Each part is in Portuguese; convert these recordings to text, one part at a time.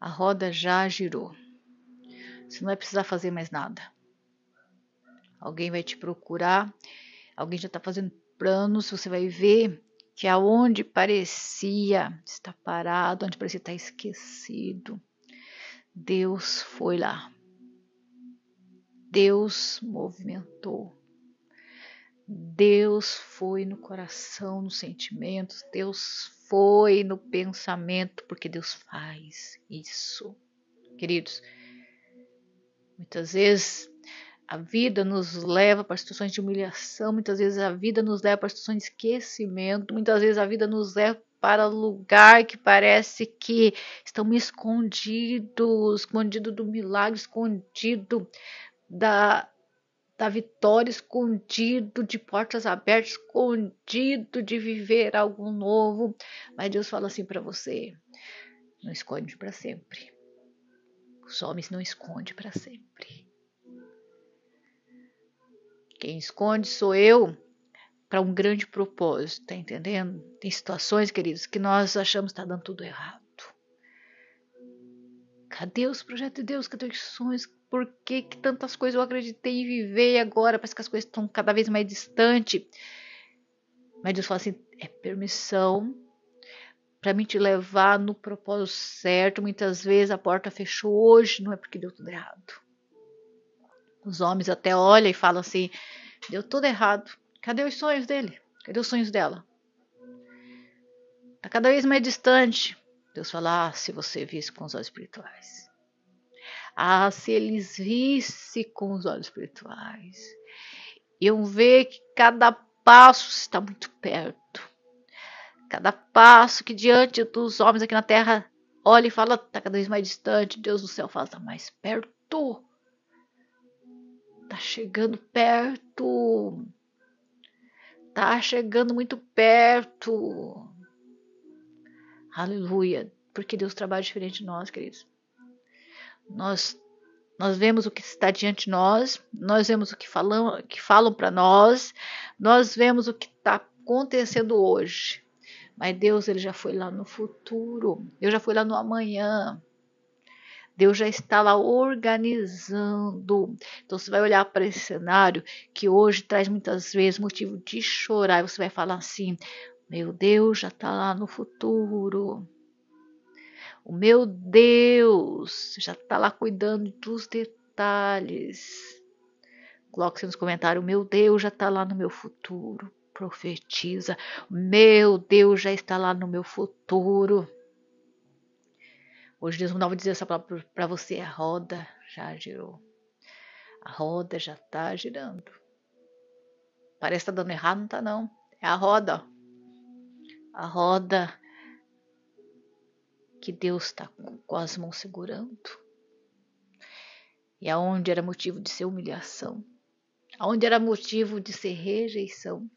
A roda já girou. Você não vai precisar fazer mais nada. Alguém vai te procurar, alguém já está fazendo planos, você vai ver que aonde parecia estar parado, onde parecia estar esquecido, Deus foi lá. Deus movimentou. Deus foi no coração, nos sentimentos, Deus foi no pensamento, porque Deus faz isso. Queridos, muitas vezes a vida nos leva para situações de humilhação, muitas vezes a vida nos leva para situações de esquecimento, muitas vezes a vida nos leva para lugar que parece que estão escondidos, escondido do milagre, escondido da da vitória escondido, de portas abertas, escondido de viver algo novo. Mas Deus fala assim para você: não esconde para sempre. Os homens não esconde para sempre. Quem esconde sou eu para um grande propósito, tá entendendo? Tem situações, queridos, que nós achamos que tá dando tudo errado. Cadê os projetos de Deus? Cadê os sonhos? por que, que tantas coisas eu acreditei em viver e agora parece que as coisas estão cada vez mais distantes. Mas Deus fala assim: é permissão para mim te levar no propósito certo. Muitas vezes a porta fechou hoje, não é porque deu tudo errado. Os homens até olham e falam assim: deu tudo errado. Cadê os sonhos dele? Cadê os sonhos dela? Está cada vez mais distante. Deus fala: ah, se você visse com os olhos espirituais. Ah, se eles vissem com os olhos espirituais, iam ver que cada passo está muito perto. Cada passo que diante dos homens aqui na terra olha e fala está cada vez mais distante, Deus do céu fala está mais perto. Está chegando perto. Está chegando muito perto. Aleluia. Porque Deus trabalha diferente de nós, queridos. Nós nós vemos o que está diante de nós, nós vemos o que falam, que falam para nós, nós vemos o que está acontecendo hoje. Mas Deus ele já foi lá no futuro, Deus já foi lá no amanhã. Deus já está lá organizando. Então você vai olhar para esse cenário que hoje traz muitas vezes motivo de chorar. E você vai falar assim: Meu Deus, já está lá no futuro. O meu Deus já está lá cuidando dos detalhes. Coloque-se nos comentários: o meu Deus já está lá no meu futuro. Profetiza: meu Deus já está lá no meu futuro. Hoje Deus não vai dizer essa palavra para você: a roda já girou. A roda já está girando. Parece que tá dando errado, não tá não. É a roda. A roda que Deus está com as mãos segurando. E aonde era motivo de ser humilhação, aonde era motivo de ser rejeição,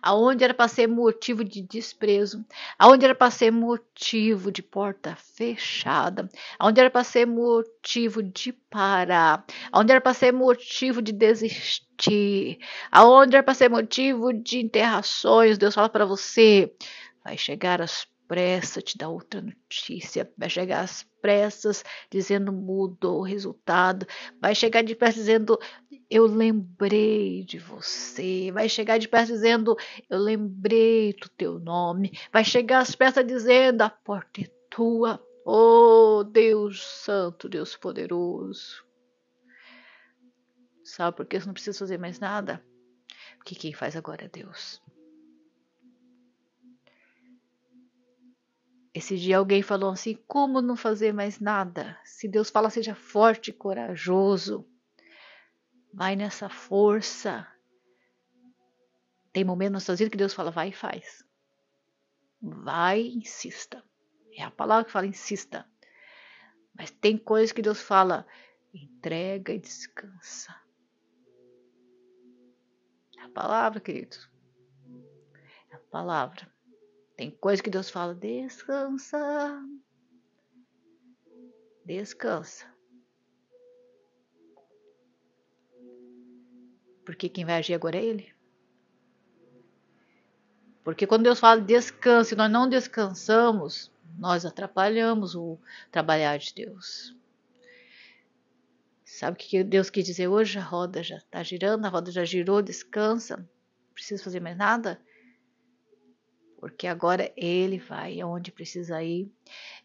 aonde era para ser motivo de desprezo, aonde era para ser motivo de porta fechada, aonde era para ser motivo de parar, aonde era para ser motivo de desistir, aonde era para ser motivo de enterrações. Deus fala para você, vai chegar as pressa, te dá outra notícia, vai chegar às pressas dizendo mudou o resultado, vai chegar de perto dizendo eu lembrei de você, vai chegar de perto dizendo eu lembrei do teu nome, vai chegar às pressas dizendo a porta é tua, oh Deus Santo, Deus Poderoso. Sabe por que você não precisa fazer mais nada? Porque quem faz agora é Deus. Esse dia alguém falou assim: como não fazer mais nada? Se Deus fala, seja forte e corajoso. Vai nessa força. Tem momentos na sua vida que Deus fala: vai e faz. Vai e insista. É a palavra que fala: insista. Mas tem coisas que Deus fala: entrega e descansa. É a palavra, queridos. É a palavra. Tem coisa que Deus fala: descansa. Descansa. Porque quem vai agir agora é Ele. Porque quando Deus fala descanse, nós não descansamos, nós atrapalhamos o trabalhar de Deus. Sabe o que Deus quis dizer hoje? A roda já está girando, a roda já girou, descansa, não precisa fazer mais nada porque agora ele vai onde precisa ir.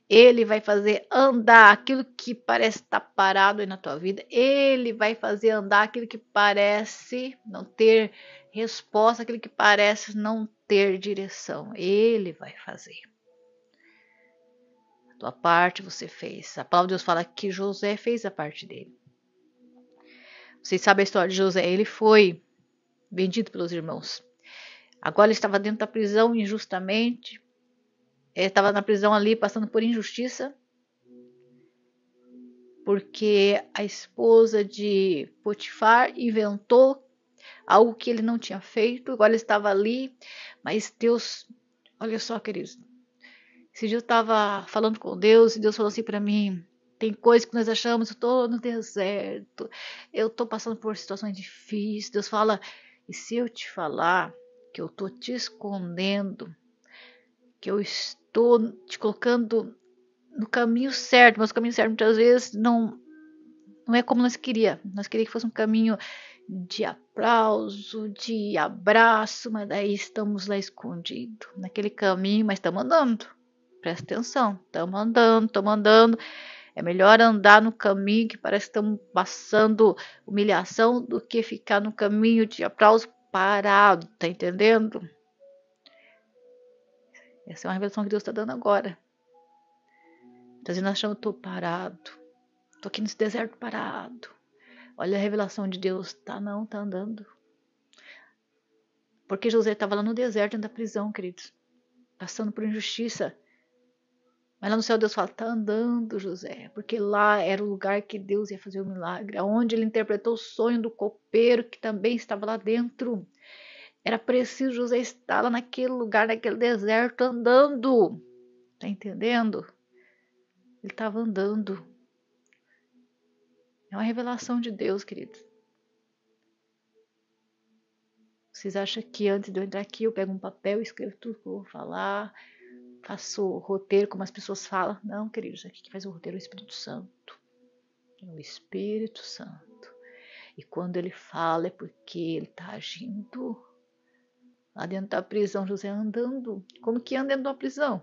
Ele vai fazer andar aquilo que parece estar parado aí na tua vida. Ele vai fazer andar aquilo que parece não ter resposta, aquilo que parece não ter direção. Ele vai fazer. A tua parte você fez. A palavra de Deus fala que José fez a parte dele. Vocês sabem a história de José? Ele foi vendido pelos irmãos Agora estava dentro da prisão injustamente, estava na prisão ali passando por injustiça, porque a esposa de Potifar inventou algo que ele não tinha feito, agora ele estava ali, mas Deus, olha só, queridos, esse dia eu estava falando com Deus e Deus falou assim para mim: tem coisas que nós achamos, eu estou no deserto, eu estou passando por situações difíceis. Deus fala: e se eu te falar que eu estou te escondendo, que eu estou te colocando no caminho certo, mas o caminho certo muitas vezes não, não é como nós queria. Nós queríamos que fosse um caminho de aplauso, de abraço, mas daí estamos lá escondidos naquele caminho, mas estamos andando. Presta atenção, estamos andando, estamos andando. É melhor andar no caminho que parece que estamos passando humilhação do que ficar no caminho de aplauso parado, tá entendendo? Essa é uma revelação que Deus está dando agora. Então, nós eu tô parado, tô aqui nesse deserto parado. Olha a revelação de Deus, tá não, tá andando. Porque José estava lá no deserto, dentro da prisão, queridos, passando por injustiça, mas lá no céu Deus fala: tá andando, José, porque lá era o lugar que Deus ia fazer o milagre, onde ele interpretou o sonho do copeiro que também estava lá dentro. Era preciso José estar lá naquele lugar, naquele deserto, andando. Tá entendendo? Ele estava andando. É uma revelação de Deus, queridos. Vocês acham que antes de eu entrar aqui eu pego um papel e escrevo tudo que eu vou falar? faço roteiro, como as pessoas falam. Não, queridos, aqui que faz o roteiro é o Espírito Santo. É o Espírito Santo. E quando ele fala é porque ele está agindo. Lá dentro da prisão, José andando. Como que anda dentro da prisão?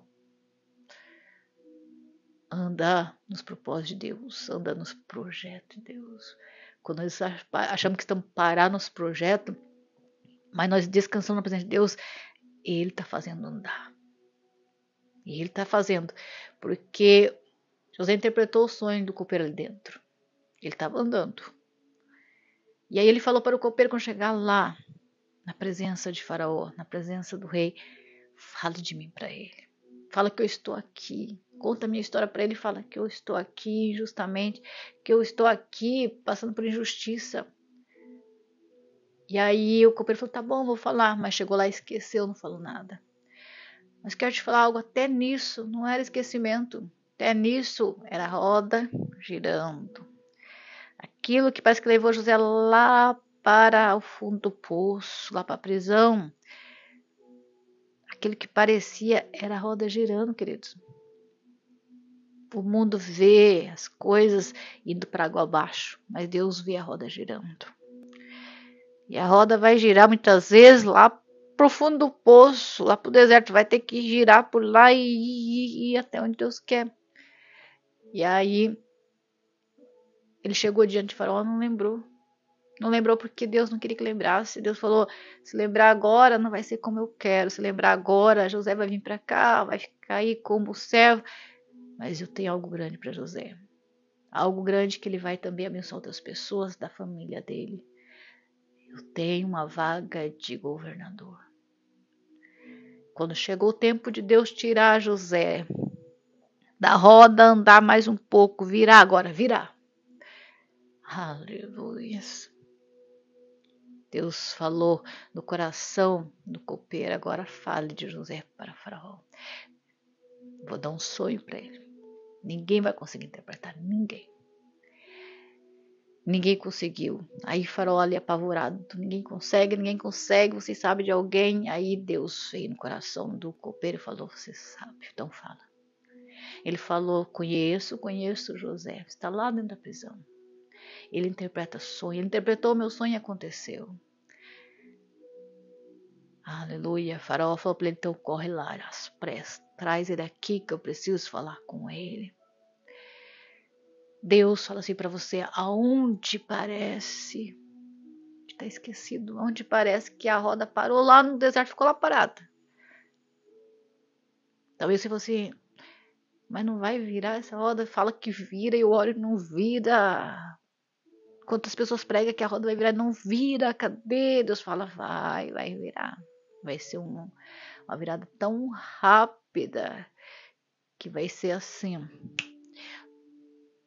Anda nos propósitos de Deus, anda nos projetos de Deus. Quando nós achamos que estamos parados nos projetos, mas nós descansamos na presença de Deus, Ele está fazendo andar. E ele está fazendo, porque José interpretou o sonho do copeiro ali dentro. Ele estava andando. E aí ele falou para o copeiro quando chegar lá, na presença de Faraó, na presença do rei, fale de mim para ele. Fala que eu estou aqui. Conta a minha história para ele e fala que eu estou aqui injustamente, que eu estou aqui passando por injustiça. E aí o copeiro falou: tá bom, vou falar. Mas chegou lá e esqueceu, não falou nada. Mas quero te falar algo, até nisso não era esquecimento. Até nisso era roda girando. Aquilo que parece que levou José lá para o fundo do poço, lá para a prisão. Aquilo que parecia era roda girando, queridos. O mundo vê as coisas indo para água abaixo, mas Deus vê a roda girando. E a roda vai girar muitas vezes lá pro fundo do poço, lá pro deserto, vai ter que girar por lá e ir, ir, ir até onde Deus quer. E aí ele chegou diante de Faraó, não lembrou. Não lembrou porque Deus não queria que lembrasse. Deus falou: se lembrar agora, não vai ser como eu quero. Se lembrar agora, José vai vir para cá, vai ficar aí como servo. Mas eu tenho algo grande para José. Algo grande que ele vai também abençoar outras pessoas da família dele. Eu tenho uma vaga de governador. Quando chegou o tempo de Deus tirar José da roda, andar mais um pouco, virar agora, virar. Aleluia. Deus falou no coração do copeiro, agora fale de José para Faraó. Vou dar um sonho para ele. Ninguém vai conseguir interpretar, ninguém. Ninguém conseguiu. Aí Farol ali apavorado. Ninguém consegue, ninguém consegue. Você sabe de alguém? Aí Deus veio no coração do copeiro e falou: Você sabe, então fala. Ele falou: Conheço, conheço José. Está lá dentro da prisão. Ele interpreta sonho. Ele interpretou meu sonho e aconteceu. Aleluia. Farol falou para ele: Então corre lá, às pressas. Traz ele aqui que eu preciso falar com ele. Deus fala assim para você: aonde parece que está esquecido, aonde parece que a roda parou lá no deserto, ficou lá parada. Talvez se você, assim, mas não vai virar essa roda, fala que vira e o óleo não vira. Quantas pessoas pregam que a roda vai virar, e não vira, cadê? Deus fala: vai, vai virar. Vai ser um, uma virada tão rápida que vai ser assim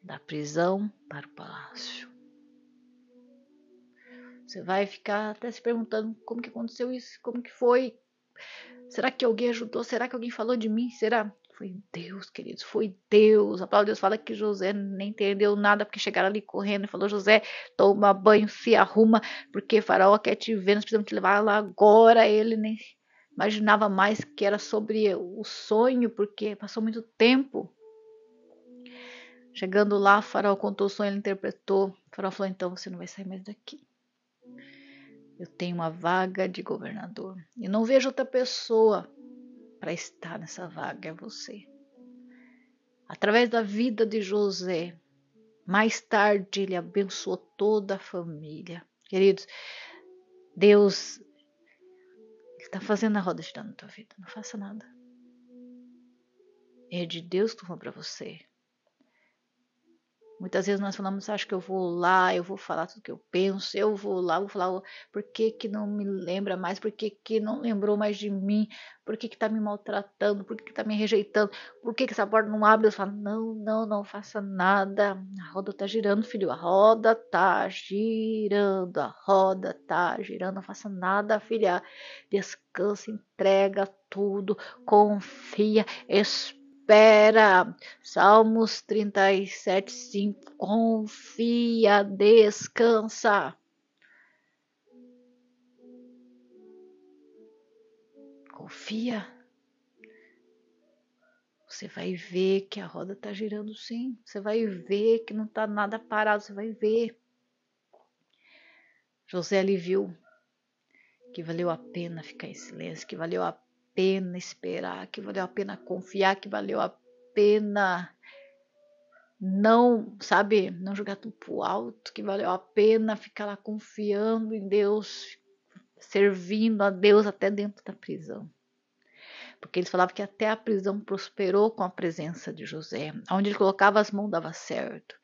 da prisão para o palácio. Você vai ficar até se perguntando como que aconteceu isso, como que foi, será que alguém ajudou, será que alguém falou de mim, será? Foi Deus, queridos, foi Deus. A palavra de Deus fala que José nem entendeu nada porque chegaram ali correndo e falou: José, toma banho, se arruma, porque Faraó quer te ver, nós precisamos te levar lá agora. Ele nem imaginava mais que era sobre o sonho, porque passou muito tempo. Chegando lá, Farol contou o sonho, ele interpretou. Farol falou: então você não vai sair mais daqui. Eu tenho uma vaga de governador. E não vejo outra pessoa para estar nessa vaga, é você. Através da vida de José, mais tarde ele abençoou toda a família. Queridos, Deus está fazendo a roda girar na tua vida. Não faça nada. É de Deus que fala para você. Muitas vezes nós falamos, acho que eu vou lá, eu vou falar tudo que eu penso, eu vou lá, vou falar por que, que não me lembra mais, por que, que não lembrou mais de mim, por que, que tá me maltratando, por que, que tá me rejeitando, por que, que essa porta não abre? Eu falo, não, não, não faça nada. A roda tá girando, filho, a roda tá girando, a roda tá girando, não faça nada, filha. Descansa, entrega tudo, confia, espera espera. Salmos 37, 5. Confia, descansa. Confia. Você vai ver que a roda está girando sim. Você vai ver que não está nada parado. Você vai ver. José ali viu que valeu a pena ficar em silêncio, que valeu a pena esperar, que valeu a pena confiar, que valeu a pena não, sabe, não jogar tudo pro alto, que valeu a pena ficar lá confiando em Deus, servindo a Deus até dentro da prisão. Porque eles falavam que até a prisão prosperou com a presença de José. Onde ele colocava as mãos dava certo.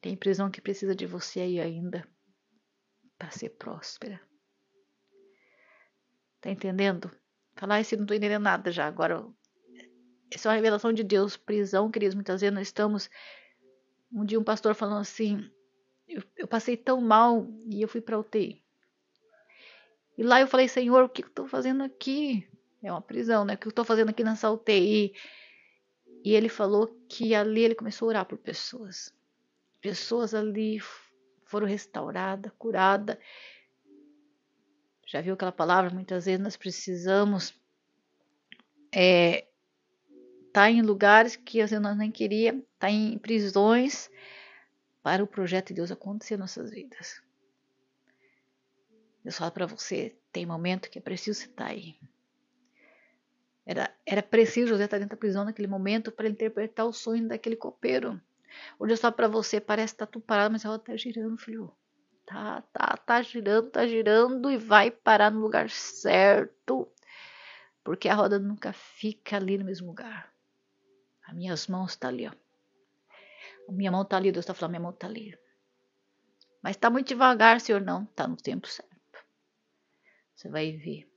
Tem prisão que precisa de você aí ainda para ser próspera. Tá entendendo? Falar assim, não tô entendendo nada já. Agora, isso é uma revelação de Deus. Prisão, queridos, muitas vezes nós estamos. Um dia um pastor falou assim: eu, eu passei tão mal e eu fui pra UTI. E lá eu falei, Senhor, o que eu tô fazendo aqui? É uma prisão, né? O que eu tô fazendo aqui nessa UTI? E ele falou que ali ele começou a orar por pessoas. Pessoas ali foram restauradas, curadas. Já viu aquela palavra? Muitas vezes nós precisamos é, tá em lugares que às vezes nós nem queria, tá em prisões para o projeto de Deus acontecer em nossas vidas. Eu falo para você, tem momento que é preciso você estar tá aí. Era, era preciso José estar tá dentro da prisão naquele momento para interpretar o sonho daquele copeiro. Hoje eu falo para você, parece que está tudo parado, mas a roda tá girando, filho. Tá, tá, tá girando, tá girando e vai parar no lugar certo. Porque a roda nunca fica ali no mesmo lugar. As minhas mãos estão tá ali, ó. A minha mão tá ali, Deus tá falando, minha mão tá ali. Mas tá muito devagar, senhor, não. Tá no tempo certo. Você vai ver.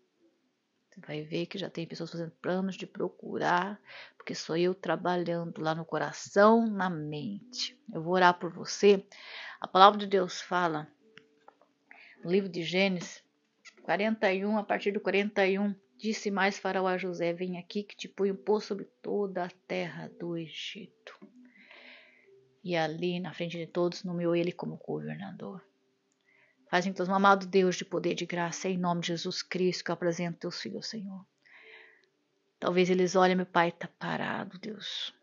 Você vai ver que já tem pessoas fazendo planos de procurar, porque sou eu trabalhando lá no coração, na mente. Eu vou orar por você. A palavra de Deus fala no livro de Gênesis 41, a partir do 41, disse mais Faraó a José: Vem aqui que te ponho pôr sobre toda a terra do Egito. E ali, na frente de todos, nomeou ele como governador. Faz então, um amado Deus de poder e de graça, em nome de Jesus Cristo, que eu apresento teus filhos ao Senhor. Talvez eles olhem, meu pai está parado, Deus.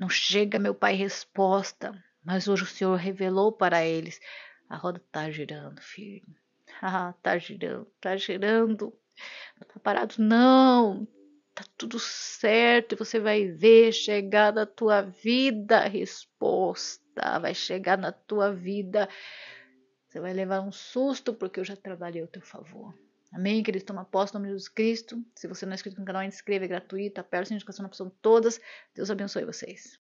Não chega, meu pai, resposta, mas hoje o Senhor revelou para eles a roda tá girando, filho. Ah, tá girando, tá girando. Não tá parado, não. Tá tudo certo e você vai ver chegar na tua vida a resposta. Vai chegar na tua vida. Você vai levar um susto porque eu já trabalhei ao teu favor. Amém? querido? toma posse no nome de Jesus Cristo. Se você não é inscrito no canal, ainda inscreva, é gratuito. Aperta a indicação na opção todas. Deus abençoe vocês.